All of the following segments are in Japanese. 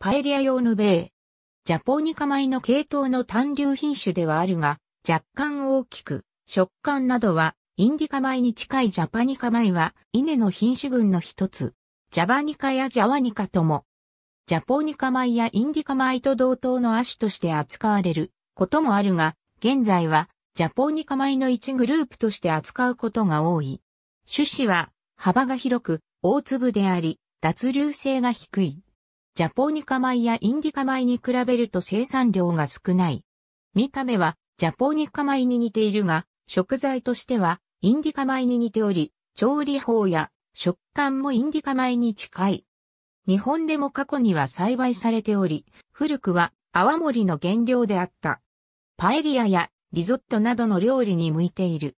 パエリア用の米。ジャポニカ米の系統の単流品種ではあるが、若干大きく、食感などは、インディカ米に近いジャパニカ米は、稲の品種群の一つ。ジャバニカやジャワニカとも、ジャポニカ米やインディカ米と同等の亜種として扱われることもあるが、現在はジャポニカ米の一グループとして扱うことが多い。種子は幅が広く、大粒であり、脱流性が低い。ジャポニカ米やインディカ米に比べると生産量が少ない。見た目はジャポニカ米に似ているが、食材としてはインディカ米に似ており、調理法や食感もインディカ米に近い。日本でも過去には栽培されており、古くは泡盛の原料であった。パエリアやリゾットなどの料理に向いている。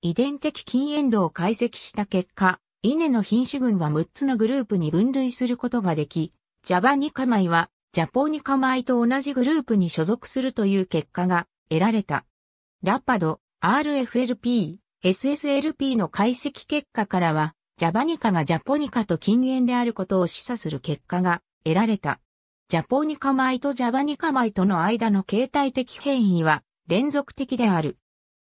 遺伝的禁煙度を解析した結果、稲の品種群は6つのグループに分類することができ、ジャバニカマイは、ジャポニカマイと同じグループに所属するという結果が得られた。ラッパド、RFLP、SSLP の解析結果からは、ジャバニカがジャポニカと禁煙であることを示唆する結果が得られた。ジャポニカ米とジャバニカ米との間の形態的変異は連続的である。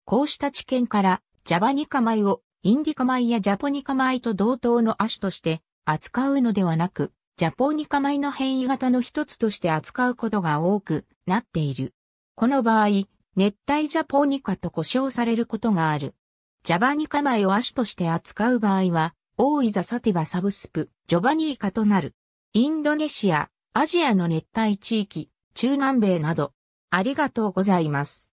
こうした知見から、ジャバニカ米をインディカ米やジャポニカ米と同等の亜種として扱うのではなく、ジャポーニカ米の変異型の一つとして扱うことが多くなっている。この場合、熱帯ジャポーニカと呼称されることがある。ジャバニカ米を亜種として扱う場合は、オーイザサティバサブスプ、ジョバニーカとなる。インドネシア、アジアの熱帯地域、中南米など。ありがとうございます。